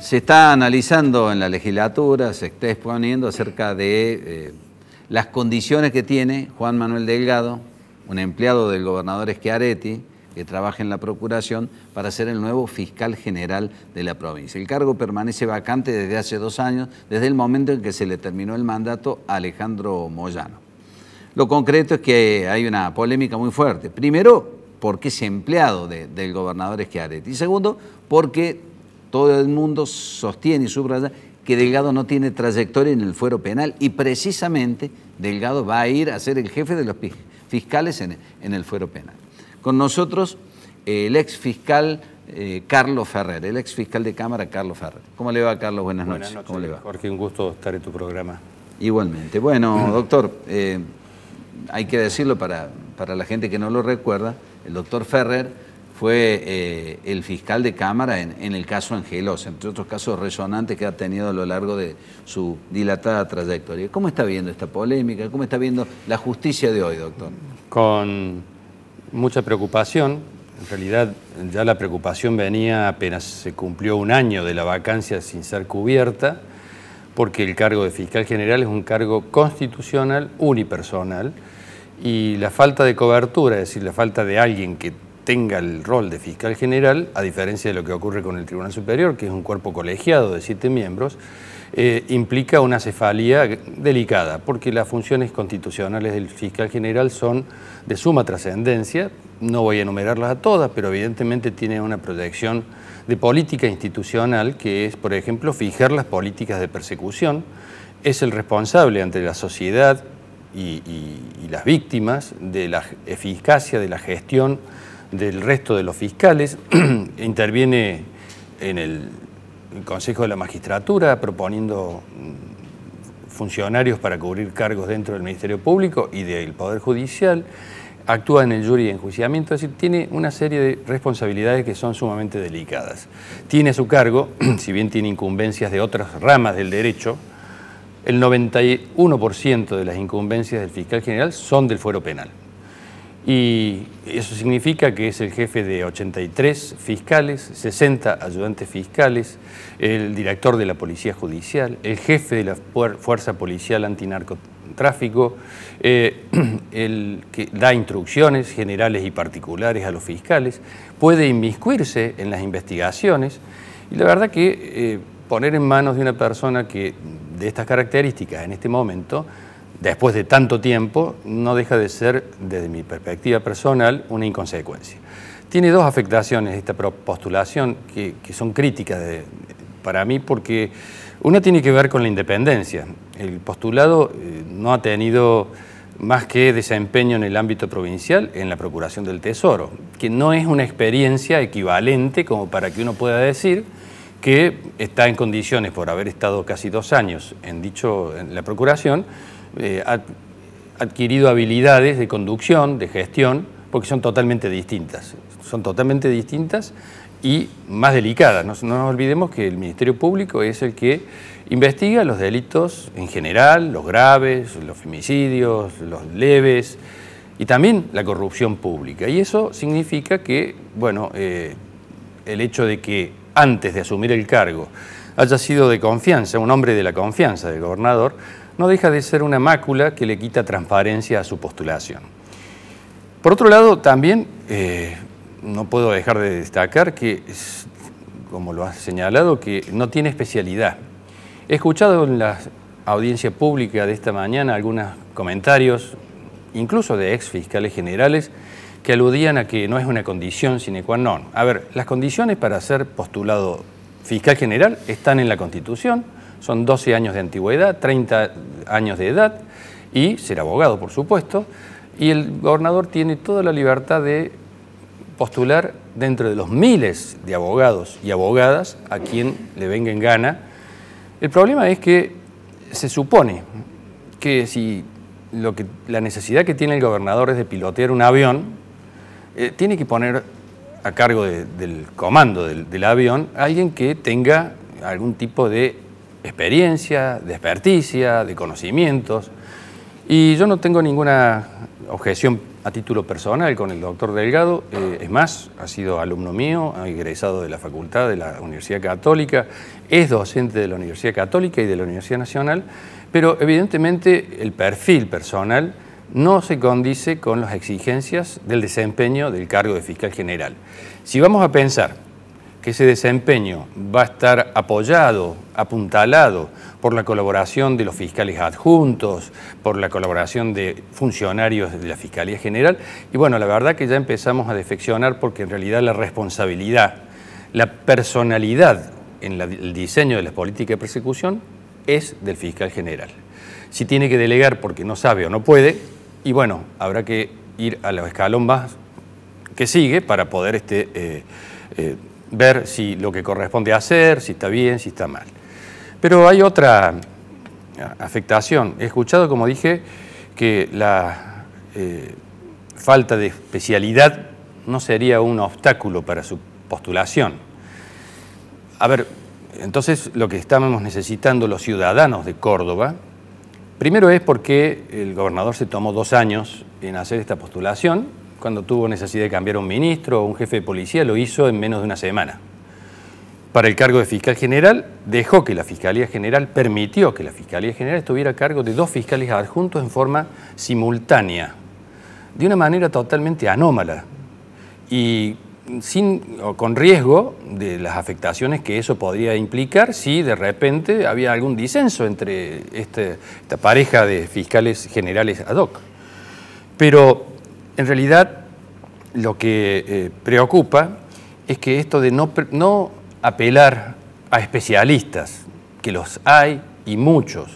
se está analizando en la legislatura, se está exponiendo acerca de eh, las condiciones que tiene Juan Manuel Delgado, un empleado del gobernador Schiaretti, que trabaja en la Procuración, para ser el nuevo fiscal general de la provincia. El cargo permanece vacante desde hace dos años, desde el momento en que se le terminó el mandato a Alejandro Moyano. Lo concreto es que hay una polémica muy fuerte. Primero, porque es empleado del gobernador Schiaretti. Y segundo, porque todo el mundo sostiene y subraya que Delgado no tiene trayectoria en el fuero penal y precisamente Delgado va a ir a ser el jefe de los fiscales en, el fuero penal. Con nosotros el ex fiscal eh, Carlos Ferrer, el ex fiscal de Cámara Carlos Ferrer. ¿Cómo le va Carlos? Buenas, noches. ¿Cómo le va? Jorge, un gusto estar en tu programa. Igualmente. Bueno, doctor, eh, hay que decirlo para, para la gente que no lo recuerda, el doctor Ferrer fue eh, el fiscal de Cámara en, en el caso Angelos, entre otros casos resonantes que ha tenido a lo largo de su dilatada trayectoria. ¿Cómo está viendo esta polémica? ¿Cómo está viendo la justicia de hoy, doctor? Con mucha preocupación. En realidad ya la preocupación venía apenas se cumplió un año de la vacancia sin ser cubierta, porque el cargo de fiscal general es un cargo constitucional unipersonal y la falta de cobertura, es decir, la falta de alguien que tenga el rol de fiscal general, a diferencia de lo que ocurre con el Tribunal Superior, que es un cuerpo colegiado de siete miembros, eh, implica una cefalía delicada, porque las funciones constitucionales del fiscal general son de suma trascendencia, no voy a enumerarlas a todas, pero evidentemente tiene una proyección de política institucional, que es, por ejemplo, fijar las políticas de persecución, es el responsable ante la sociedad y las víctimas de la eficacia de la gestión del resto de los fiscales, interviene en el Consejo de la Magistratura proponiendo mm, funcionarios para cubrir cargos dentro del Ministerio Público y del Poder Judicial, actúa en el jury de enjuiciamiento, es decir, tiene una serie de responsabilidades que son sumamente delicadas. Tiene su cargo, si bien tiene incumbencias de otras ramas del derecho, el 91% de las incumbencias del fiscal general son del fuero penal y eso significa que es el jefe de 83 fiscales, 60 ayudantes fiscales, el director de la Policía Judicial, el jefe de la Fuerza Policial Antinarcotráfico, eh, el que da instrucciones generales y particulares a los fiscales, puede inmiscuirse en las investigaciones y la verdad que eh, poner en manos de una persona que de estas características en este momento después de tanto tiempo, no deja de ser, desde mi perspectiva personal, una inconsecuencia. Tiene dos afectaciones esta postulación que, son críticas para mí porque una tiene que ver con la independencia. El postulado eh, no ha tenido más que desempeño en el ámbito provincial en la Procuración del Tesoro, que no es una experiencia equivalente como para que uno pueda decir que está en condiciones, por haber estado casi dos años en, dicho, en la Procuración, ...ha eh, adquirido habilidades de conducción, de gestión, porque son totalmente distintas. Son totalmente distintas y más delicadas. No, nos olvidemos que el Ministerio Público es el que investiga los delitos en general, los graves, los femicidios, los leves y también la corrupción pública. Y eso significa que, bueno, eh, el hecho de que antes de asumir el cargo haya sido de confianza, un hombre de la confianza del gobernador, no deja de ser una mácula que le quita transparencia a su postulación. Por otro lado, también eh, no puedo dejar de destacar que, como lo has señalado, que no tiene especialidad. He escuchado en la audiencia pública de esta mañana algunos comentarios, incluso de ex fiscales generales, que aludían a que no es una condición sine qua non. A ver, las condiciones para ser postulado fiscal general están en la Constitución, son 12 años de antigüedad, 30 años de edad y ser abogado, por supuesto. Y el gobernador tiene toda la libertad de postular dentro de los miles de abogados y abogadas a quien le venga en gana. El problema es que se supone que si lo que, la necesidad que tiene el gobernador es de pilotear un avión, eh, tiene que poner a cargo del comando del, avión a alguien que tenga algún tipo de experiencia, de experticia, de conocimientos. Y yo no tengo ninguna objeción a título personal con el doctor Delgado. Eh, es más, ha sido alumno mío, ha egresado de la facultad de la Universidad Católica, es docente de la Universidad Católica y de la Universidad Nacional, pero evidentemente el perfil personal no se condice con las exigencias del desempeño del cargo de fiscal general. Si vamos a pensar que ese desempeño va a estar apoyado, apuntalado por la colaboración de los fiscales adjuntos, por la colaboración de funcionarios de la Fiscalía General. Y bueno, la verdad que ya empezamos a defeccionar porque en realidad la responsabilidad, la personalidad en el diseño de las políticas de persecución es del fiscal general. Si tiene que delegar porque no sabe o no puede, y bueno, habrá que ir a la escalón más que sigue para poder este, eh, eh, ver si lo que corresponde hacer, si está bien, si está mal. Pero hay otra ah, afectación. He escuchado, como dije, que la eh, falta de especialidad no sería un obstáculo para su postulación. A ver, entonces lo que estamos necesitando los ciudadanos de Córdoba, primero es porque el gobernador se tomó dos años en hacer esta postulación cuando tuvo necesidad de cambiar un ministro o un jefe de policía, lo hizo en menos de una semana. Para el cargo de fiscal general, dejó que la Fiscalía General, permitió que la Fiscalía General estuviera a cargo de dos fiscales adjuntos en forma simultánea, de una manera totalmente anómala y sin, con riesgo de las afectaciones que eso podría implicar si de repente había algún disenso entre este, esta pareja de fiscales generales ad hoc. Pero en realidad lo que eh, preocupa es que esto de no, no apelar a especialistas, que los hay y muchos,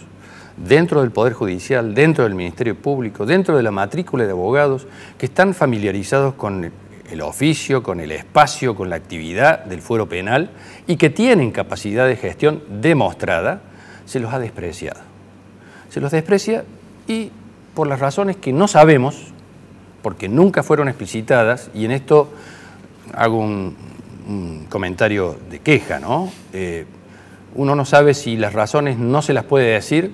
dentro del Poder Judicial, dentro del Ministerio Público, dentro de la matrícula de abogados, que están familiarizados con el oficio, con el espacio, con la actividad del fuero penal y que tienen capacidad de gestión demostrada, se los ha despreciado. Se los desprecia y por las razones que no sabemos, porque nunca fueron explicitadas, y en esto hago un, comentario de queja, ¿no? Eh, uno no sabe si las razones no se las puede decir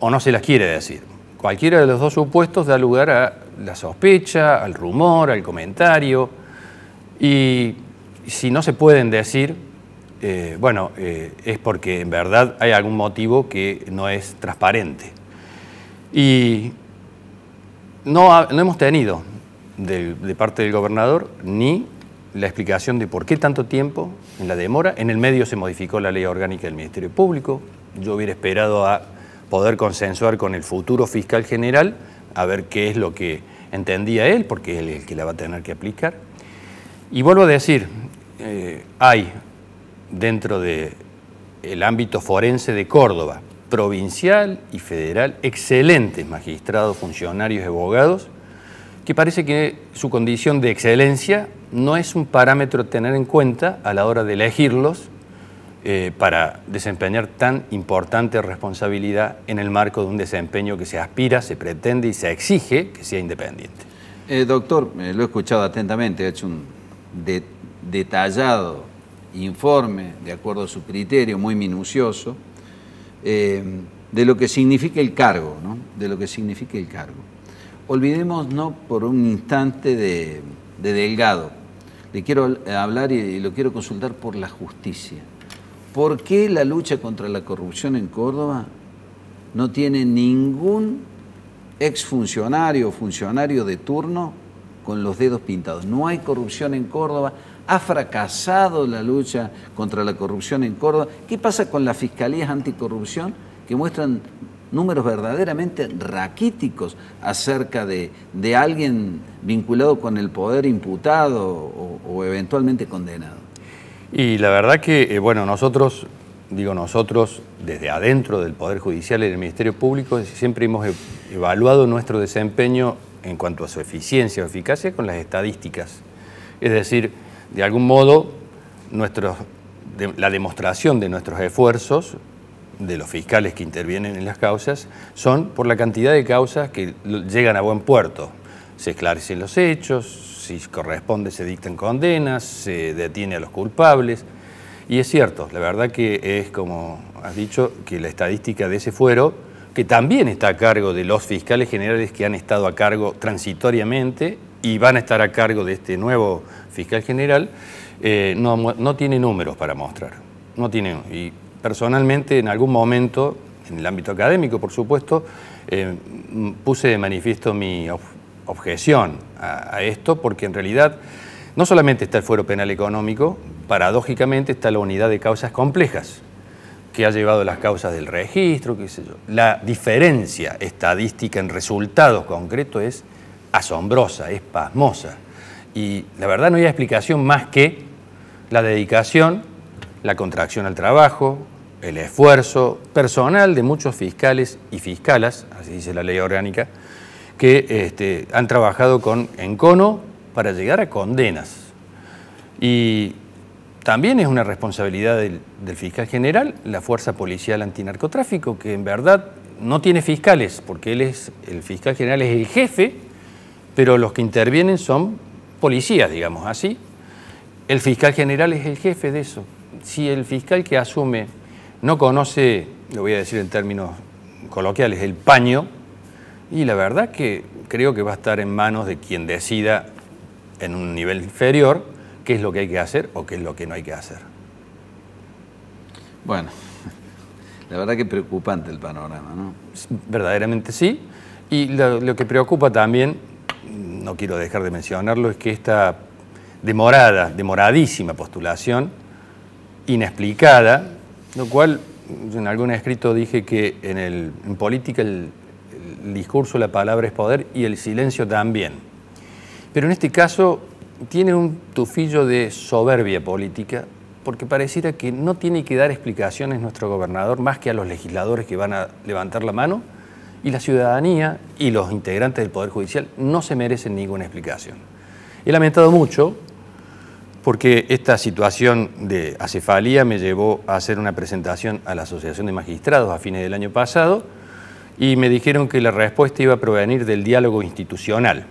o no se las quiere decir. Cualquiera de los dos supuestos da lugar a la sospecha, al rumor, al comentario, y si no se pueden decir, eh, bueno, eh, es porque en verdad hay algún motivo que no es transparente. Y no, hemos tenido de, parte del gobernador ni la explicación de por qué tanto tiempo en la demora. En el medio se modificó la ley orgánica del Ministerio Público. Yo hubiera esperado a poder consensuar con el futuro fiscal general a ver qué es lo que entendía él, porque es el que la va a tener que aplicar. Y vuelvo a decir, eh, hay dentro del el ámbito forense de Córdoba provincial y federal, excelentes magistrados, funcionarios abogados, que parece que su condición de excelencia no es un parámetro a tener en cuenta a la hora de elegirlos eh, para desempeñar tan importante responsabilidad en el marco de un desempeño que se aspira, se pretende y se exige que sea independiente. Eh, doctor, eh, lo he escuchado atentamente, ha hecho un detallado informe de acuerdo a su criterio, muy minucioso eh, de lo que significa el cargo, ¿no? de lo que significa el cargo. Olvidemos no por un instante de, de Delgado. Le quiero hablar y lo quiero consultar por la justicia. ¿Por qué la lucha contra la corrupción en Córdoba no tiene ningún exfuncionario o funcionario de turno con los dedos pintados? No hay corrupción en Córdoba, ha fracasado la lucha contra la corrupción en Córdoba. ¿Qué pasa con las fiscalías anticorrupción que muestran números verdaderamente raquíticos acerca de, alguien vinculado con el poder imputado o, eventualmente condenado? Y la verdad que, eh, bueno, nosotros, digo nosotros, desde adentro del Poder Judicial y del Ministerio Público, siempre hemos e-, evaluado nuestro desempeño en cuanto a su eficiencia o eficacia con las estadísticas. Es decir, de algún modo, la demostración de nuestros esfuerzos, de los fiscales que intervienen en las causas, son por la cantidad de causas que llegan a buen puerto. Se esclarecen los hechos, si corresponde se dictan condenas, se detiene a los culpables. Y es cierto, la verdad que es como has dicho, que la estadística de ese fuero, que también está a cargo de los fiscales generales que han estado a cargo transitoriamente y van a estar a cargo de este nuevo fiscal general, eh, no, tiene números para mostrar. No tiene, y personalmente en algún momento, en el ámbito académico por supuesto, eh, puse de manifiesto mi objeción a, esto porque en realidad no solamente está el fuero penal económico, paradójicamente está la unidad de causas complejas que ha llevado las causas del registro, qué sé yo. La diferencia estadística en resultados concretos es asombrosa, es pasmosa. Y la verdad no hay explicación más que la dedicación, la contracción al trabajo, el esfuerzo personal de muchos fiscales y fiscalas, así dice la ley orgánica, que este, han trabajado con encono para llegar a condenas. Y también es una responsabilidad del, del, fiscal general, la fuerza policial antinarcotráfico, que en verdad no tiene fiscales, porque él es, el fiscal general es el jefe pero los que intervienen son policías, digamos así. El fiscal general es el jefe de eso. Si el fiscal que asume no conoce, lo voy a decir en términos coloquiales, el paño, y la verdad que creo que va a estar en manos de quien decida en un nivel inferior qué es lo que hay que hacer o qué es lo que no hay que hacer. Bueno, la verdad que preocupante el panorama, ¿no? Verdaderamente sí. Y lo, lo que preocupa también no quiero dejar de mencionarlo, es que esta demorada, demoradísima postulación, inexplicada, lo cual en algún escrito dije que en, política el, el discurso, la palabra es poder y el silencio también. Pero en este caso tiene un tufillo de soberbia política, porque pareciera que no tiene que dar explicaciones nuestro gobernador más que a los legisladores que van a levantar la mano y la ciudadanía y los integrantes del Poder Judicial no se merecen ninguna explicación. He lamentado mucho porque esta situación de acefalía me llevó a hacer una presentación a la Asociación de Magistrados a fines del año pasado y me dijeron que la respuesta iba a provenir del diálogo institucional.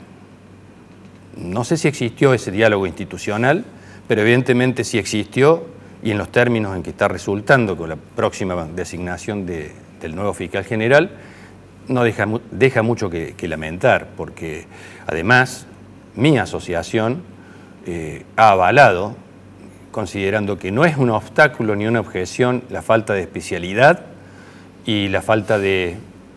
No sé si existió ese diálogo institucional, pero evidentemente sí existió y en los términos en que está resultando con la próxima designación del nuevo fiscal general, no deja, deja mucho que, lamentar, porque además mi asociación eh, ha avalado, considerando que no es un obstáculo ni una objeción la falta de especialidad y la falta de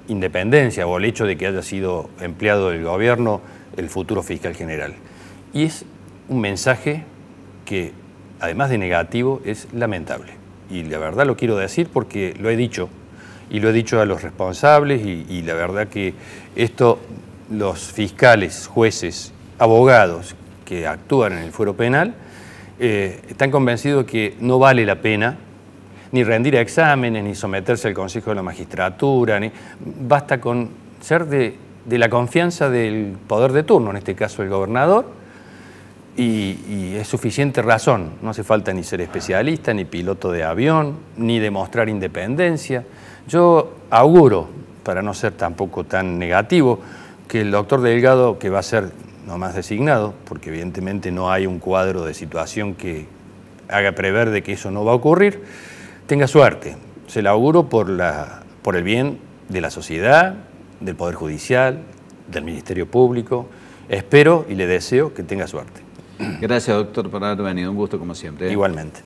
independencia o el hecho de que haya sido empleado del gobierno el futuro fiscal general. Y es un mensaje que, además de negativo, es lamentable. Y la verdad lo quiero decir porque lo he dicho y lo he dicho a los responsables y, la verdad que esto los fiscales, jueces, abogados que actúan en el fuero penal eh, están convencidos que no vale la pena ni rendir a exámenes, ni someterse al Consejo de la Magistratura, basta con ser de, la confianza del poder de turno, en este caso el gobernador, y, es suficiente razón, no hace falta ni ser especialista, ni piloto de avión, ni demostrar independencia. Yo auguro, para no ser tampoco tan negativo, que el doctor Delgado, que va a ser nomás designado, porque evidentemente no hay un cuadro de situación que haga prever de que eso no va a ocurrir, tenga suerte. Se la auguro por, la, por el bien de la sociedad, del Poder Judicial, del Ministerio Público. Espero y le deseo que tenga suerte. Gracias, doctor, por haber venido. Un gusto, como siempre. ¿eh? Igualmente.